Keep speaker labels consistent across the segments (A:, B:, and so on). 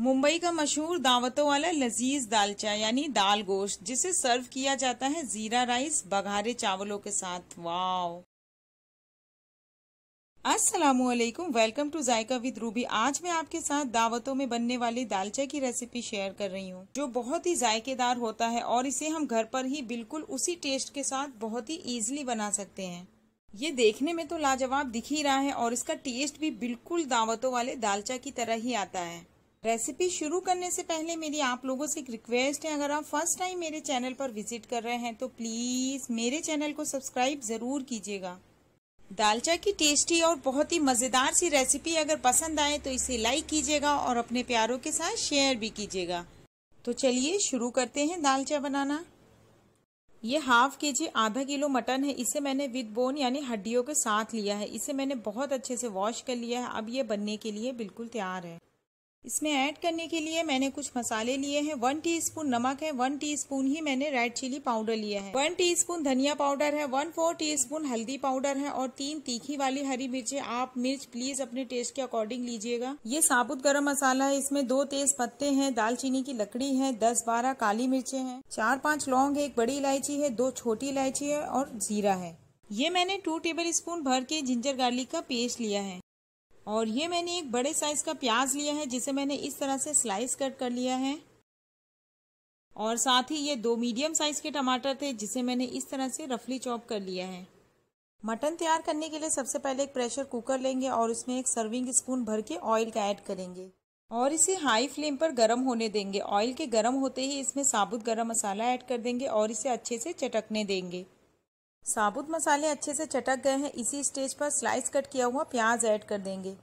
A: मुंबई का मशहूर दावतों वाला लजीज दालचा यानी दाल गोश्त जिसे सर्व किया जाता है जीरा राइस बघारे चावलों के साथ वाव अस्सलाम वालेकुम welcome to Zaika with Ruby आज मैं आपके साथ दावतों में बनने वाली दालचा की रेसिपी शेयर कर रही हूँ जो बहुत ही जायकेदार होता है और इसे हम घर पर ही बिल्कुल उसी टेस्ट के साथ बहुत ही इजिली बना सकते हैं ये देखने में तो लाजवाब दिख ही रहा है और इसका टेस्ट भी बिल्कुल दावतों वाले दालचा की तरह ही आता है रेसिपी शुरू करने से पहले मेरी आप लोगों से एक रिक्वेस्ट है अगर आप फर्स्ट टाइम मेरे चैनल पर विजिट कर रहे हैं तो प्लीज़ मेरे चैनल को सब्सक्राइब ज़रूर कीजिएगा दालचा की टेस्टी और बहुत ही मज़ेदार सी रेसिपी अगर पसंद आए तो इसे लाइक कीजिएगा और अपने प्यारों के साथ शेयर भी कीजिएगा तो चलिए शुरू करते हैं दालचा बनाना ये हाफ के जी आधा किलो मटन है इसे मैंने विद बोन यानी हड्डियों के साथ लिया है इसे मैंने बहुत अच्छे से वॉश कर लिया है अब ये बनने के लिए बिल्कुल तैयार है इसमें ऐड करने के लिए मैंने कुछ मसाले लिए हैं वन टीस्पून नमक है वन टीस्पून ही मैंने रेड चिली पाउडर लिया है वन टीस्पून धनिया पाउडर है वन फोर टीस्पून हल्दी पाउडर है और तीन तीखी वाली हरी मिर्चें आप मिर्च प्लीज अपने टेस्ट के अकॉर्डिंग लीजिएगा ये साबुत गर्म मसाला है इसमें दो तेज पत्ते हैं दालचीनी की लकड़ी है दस बारह काली मिर्चे हैं चार पाँच लौंग है एक बड़ी इलायची है दो छोटी इलायची है और जीरा है ये मैंने टू टेबल स्पून भर के जिंजर गार्लिक का पेस्ट लिया है और ये मैंने एक बड़े साइज़ का प्याज लिया है जिसे मैंने इस तरह से स्लाइस कट कर लिया है और साथ ही ये दो मीडियम साइज़ के टमाटर थे जिसे मैंने इस तरह से रफली चॉप कर लिया है मटन तैयार करने के लिए सबसे पहले एक प्रेशर कुकर लेंगे और उसमें एक सर्विंग स्पून भर के ऑयल का ऐड करेंगे और इसे हाई फ्लेम पर गर्म होने देंगे ऑयल के गर्म होते ही इसमें साबुत गरम मसाला ऐड कर देंगे और इसे अच्छे से चटकने देंगे साबुत मसाले अच्छे से चटक गए हैं इसी स्टेज पर स्लाइस कट किया हुआ प्याज ऐड कर देंगे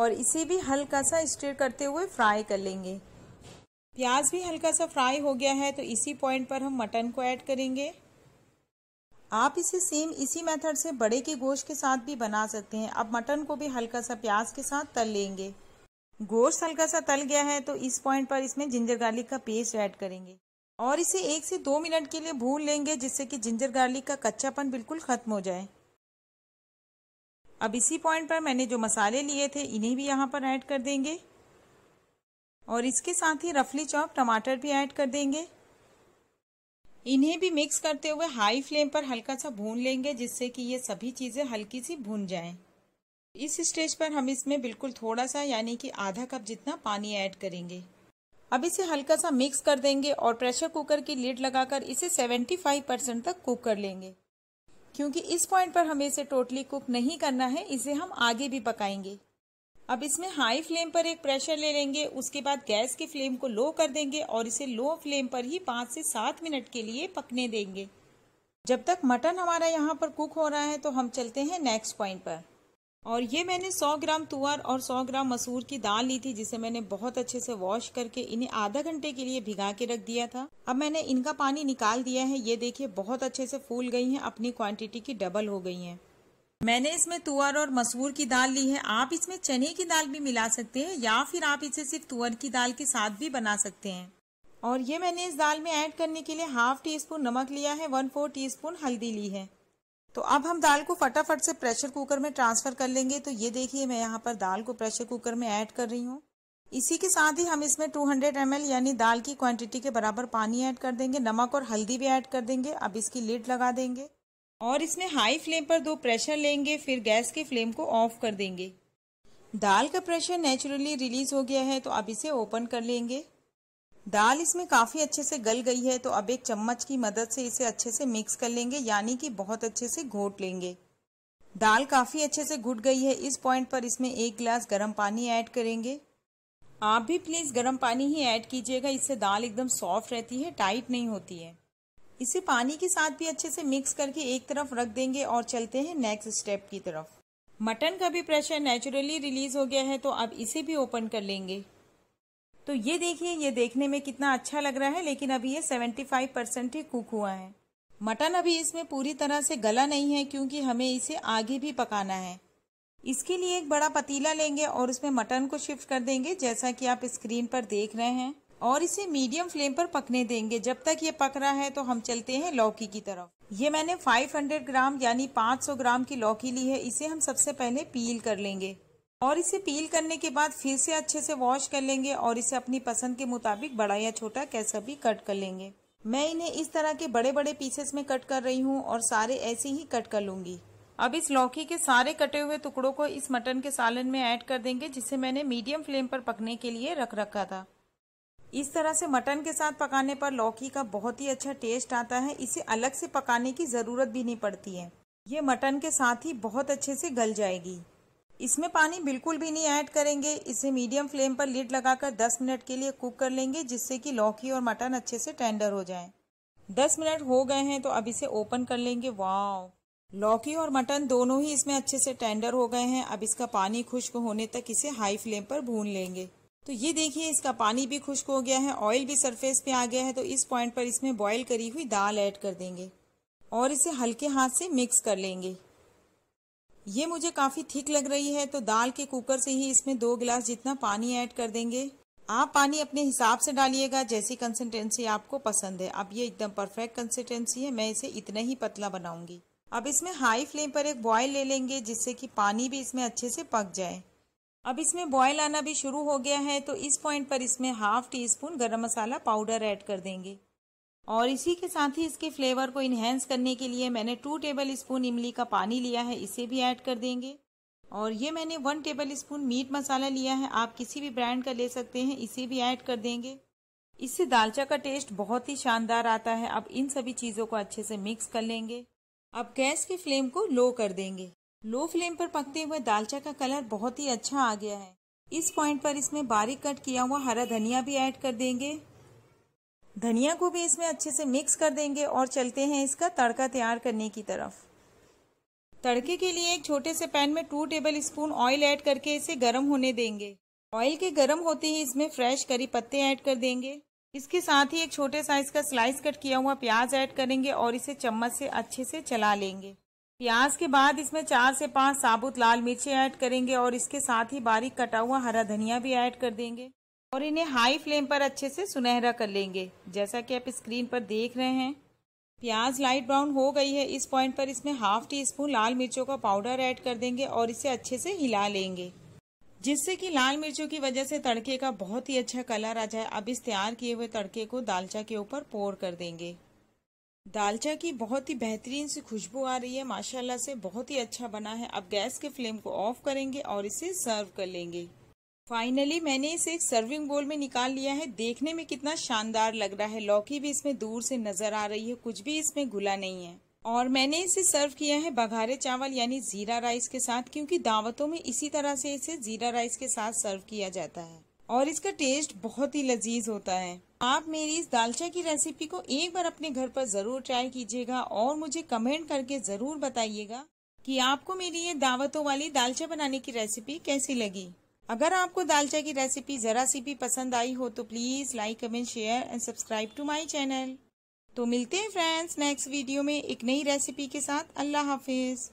A: और इसे भी हल्का सा स्टेर करते हुए फ्राई कर लेंगे प्याज भी हल्का सा फ्राई हो गया है तो इसी पॉइंट पर हम मटन को ऐड करेंगे आप इसे सेम इसी मेथड से बड़े के गोश्त के साथ भी बना सकते हैं अब मटन को भी हल्का सा प्याज के साथ तल लेंगे गोश्त हल्का सा तल गया है तो इस पॉइंट पर इसमें जिंजर गार्लिक का पेस्ट ऐड करेंगे और इसे एक से दो मिनट के लिए भून लेंगे जिससे कि जिंजर गार्लिक का कच्चापन बिल्कुल ख़त्म हो जाए अब इसी पॉइंट पर मैंने जो मसाले लिए थे इन्हें भी यहाँ पर ऐड कर देंगे और इसके साथ ही रफली चॉप टमाटर भी ऐड कर देंगे इन्हें भी मिक्स करते हुए हाई फ्लेम पर हल्का सा भून लेंगे जिससे कि ये सभी चीज़ें हल्की सी भून जाएं। इस स्टेज पर हम इसमें बिल्कुल थोड़ा सा यानी कि आधा कप जितना पानी ऐड करेंगे अब इसे हल्का सा मिक्स कर देंगे और प्रेशर कुकर की लीड लगाकर इसे 75 परसेंट तक कुक कर लेंगे क्योंकि इस पॉइंट पर हमें इसे टोटली कुक नहीं करना है इसे हम आगे भी पकाएंगे अब इसमें हाई फ्लेम पर एक प्रेशर ले लेंगे उसके बाद गैस की फ्लेम को लो कर देंगे और इसे लो फ्लेम पर ही पाँच से सात मिनट के लिए पकने देंगे जब तक मटन हमारा यहाँ पर कुक हो रहा है तो हम चलते हैं नेक्स्ट पॉइंट पर और ये मैंने 100 ग्राम तुअर और 100 ग्राम मसूर की दाल ली थी जिसे मैंने बहुत अच्छे से वॉश करके इन्हें आधा घंटे के लिए भिगा के रख दिया था अब मैंने इनका पानी निकाल दिया है ये देखिए बहुत अच्छे से फूल गई हैं अपनी क्वांटिटी की डबल हो गई हैं मैंने इसमें तुअर और मसूर की दाल ली है आप इसमें चने की दाल भी मिला सकते हैं या फिर आप इसे सिर्फ तुअर की दाल के साथ भी बना सकते हैं और ये मैंने इस दाल में ऐड करने के लिए हाफ टी स्पून नमक लिया है वन फोर टी स्पून हल्दी ली है तो अब हम दाल को फटाफट से प्रेशर कुकर में ट्रांसफर कर लेंगे तो ये देखिए मैं यहाँ पर दाल को प्रेशर कुकर में ऐड कर रही हूँ इसी के साथ ही हम इसमें 200 हंड्रेड यानी दाल की क्वांटिटी के बराबर पानी ऐड कर देंगे नमक और हल्दी भी ऐड कर देंगे अब इसकी लिड लगा देंगे और इसमें हाई फ्लेम पर दो प्रेशर लेंगे फिर गैस के फ्लेम को ऑफ कर देंगे दाल का प्रेशर नेचुरली रिलीज हो गया है तो अब इसे ओपन कर लेंगे दाल इसमें काफ़ी अच्छे से गल गई है तो अब एक चम्मच की मदद से इसे अच्छे से मिक्स कर लेंगे यानी कि बहुत अच्छे से घोट लेंगे दाल काफ़ी अच्छे से घुट गई है इस पॉइंट पर इसमें एक गिलास गर्म पानी ऐड करेंगे आप भी प्लीज़ गर्म पानी ही ऐड कीजिएगा इससे दाल एकदम सॉफ्ट रहती है टाइट नहीं होती है इसे पानी के साथ भी अच्छे से मिक्स करके एक तरफ रख देंगे और चलते हैं नेक्स्ट स्टेप की तरफ मटन का भी प्रेशर नेचुरली रिलीज हो गया है तो अब इसे भी ओपन कर लेंगे तो ये देखिए ये देखने में कितना अच्छा लग रहा है लेकिन अभी ये 75 परसेंट ही कुक हुआ है मटन अभी इसमें पूरी तरह से गला नहीं है क्योंकि हमें इसे आगे भी पकाना है इसके लिए एक बड़ा पतीला लेंगे और उसमें मटन को शिफ्ट कर देंगे जैसा कि आप स्क्रीन पर देख रहे हैं और इसे मीडियम फ्लेम पर पकने देंगे जब तक ये पक रहा है तो हम चलते हैं लौकी की तरफ ये मैंने 500 ग्राम यानी 500 ग्राम की लौकी ली है इसे हम सबसे पहले पील कर लेंगे और इसे पील करने के बाद फिर से अच्छे से वॉश कर लेंगे और इसे अपनी पसंद के मुताबिक बड़ा या छोटा कैसा भी कट कर लेंगे मैं इन्हें इस तरह के बड़े बड़े पीसेस में कट कर रही हूँ और सारे ऐसे ही कट कर लूंगी अब इस लौकी के सारे कटे हुए टुकड़ों को इस मटन के सालन में ऐड कर देंगे जिसे मैंने मीडियम फ्लेम पर पकने के लिए रख रखा था इस तरह से मटन के साथ पकाने पर लौकी का बहुत ही अच्छा टेस्ट आता है इसे अलग से पकाने की ज़रूरत भी नहीं पड़ती है ये मटन के साथ ही बहुत अच्छे से गल जाएगी इसमें पानी बिल्कुल भी नहीं ऐड करेंगे इसे मीडियम फ्लेम पर लीड लगाकर 10 मिनट के लिए कुक कर लेंगे जिससे कि लौकी और मटन अच्छे से टेंडर हो जाएं। 10 मिनट हो गए हैं तो अब इसे ओपन कर लेंगे वाव लौकी और मटन दोनों ही इसमें अच्छे से टेंडर हो गए हैं अब इसका पानी खुश्क होने तक इसे हाई फ्लेम पर भून लेंगे तो ये देखिए इसका पानी भी खुश्क हो गया है ऑयल भी सरफेस पे आ गया है तो इस पॉइंट पर इसमें बॉयल करी हुई दाल ऐड कर देंगे और इसे हल्के हाथ से मिक्स कर लेंगे ये मुझे काफ़ी थिक लग रही है तो दाल के कुकर से ही इसमें दो गिलास जितना पानी ऐड कर देंगे आप पानी अपने हिसाब से डालिएगा जैसी कंसिस्टेंसी आपको पसंद है अब ये एकदम परफेक्ट कंसिस्टेंसी है मैं इसे इतना ही पतला बनाऊंगी अब इसमें हाई फ्लेम पर एक बॉयल ले लेंगे जिससे कि पानी भी इसमें अच्छे से पक जाए अब इसमें बॉयल आना भी शुरू हो गया है तो इस पॉइंट पर इसमें हाफ टी स्पून गर्म मसाला पाउडर ऐड कर देंगे और इसी के साथ ही इसके फ्लेवर को इन्हेंस करने के लिए मैंने टू टेबल स्पून इमली का पानी लिया है इसे भी ऐड कर देंगे और ये मैंने one tablespoon meat masala लिया है आप किसी भी ब्रांड का ले सकते हैं इसे भी ऐड कर देंगे इससे दालचा का टेस्ट बहुत ही शानदार आता है अब इन सभी चीज़ों को अच्छे से मिक्स कर लेंगे अब गैस की फ्लेम को लो कर देंगे लो फ्लेम पर पकते हुए दालचा का कलर बहुत ही अच्छा आ गया है इस पॉइंट पर इसमें बारीक कट किया हुआ हरा धनिया भी ऐड कर देंगे धनिया को भी इसमें अच्छे से मिक्स कर देंगे और चलते हैं इसका तड़का तैयार करने की तरफ तड़के के लिए एक छोटे से पैन में two tablespoon oil add करके इसे गर्म होने देंगे ऑयल के गर्म होते ही इसमें फ्रेश करी पत्ते ऐड कर देंगे इसके साथ ही एक छोटे साइज का स्लाइस कट किया हुआ प्याज ऐड करेंगे और इसे चम्मच से अच्छे से चला लेंगे प्याज के बाद इसमें चार से पांच साबुत लाल मिर्ची ऐड करेंगे और इसके साथ ही बारीक कटा हुआ हरा धनिया भी ऐड कर देंगे और इन्हें हाई फ्लेम पर अच्छे से सुनहरा कर लेंगे जैसा कि आप स्क्रीन पर देख रहे हैं प्याज लाइट ब्राउन हो गई है इस पॉइंट पर इसमें हाफ टी स्पून लाल मिर्चों का पाउडर ऐड कर देंगे और इसे अच्छे से हिला लेंगे जिससे कि लाल मिर्चों की वजह से तड़के का बहुत ही अच्छा कलर आ जाए अब इस तैयार किए हुए तड़के को दालचा के ऊपर पोर कर देंगे दालचा की बहुत ही बेहतरीन सी खुशबू आ रही है माशाल्लाह से बहुत ही अच्छा बना है अब गैस के फ्लेम को ऑफ करेंगे और इसे सर्व कर लेंगे फाइनली मैंने इसे एक सर्विंग बोल में निकाल लिया है देखने में कितना शानदार लग रहा है लौकी भी इसमें दूर से नजर आ रही है कुछ भी इसमें घुला नहीं है और मैंने इसे सर्व किया है बघारे चावल यानी जीरा राइस के साथ क्योंकि दावतों में इसी तरह से इसे जीरा राइस के साथ सर्व किया जाता है और इसका टेस्ट बहुत ही लजीज होता है आप मेरी इस दालचा की रेसिपी को एक बार अपने घर पर जरूर ट्राई कीजिएगा और मुझे कमेंट करके जरूर बताइएगा कि आपको मेरी ये दावतों वाली दालचा बनाने की रेसिपी कैसी लगी अगर आपको दाल चाय की रेसिपी ज़रा सी भी पसंद आई हो तो please like comment share and subscribe to my channel तो मिलते हैं फ्रेंड्स नेक्स्ट वीडियो में एक नई रेसिपी के साथ अल्लाह हाफिज़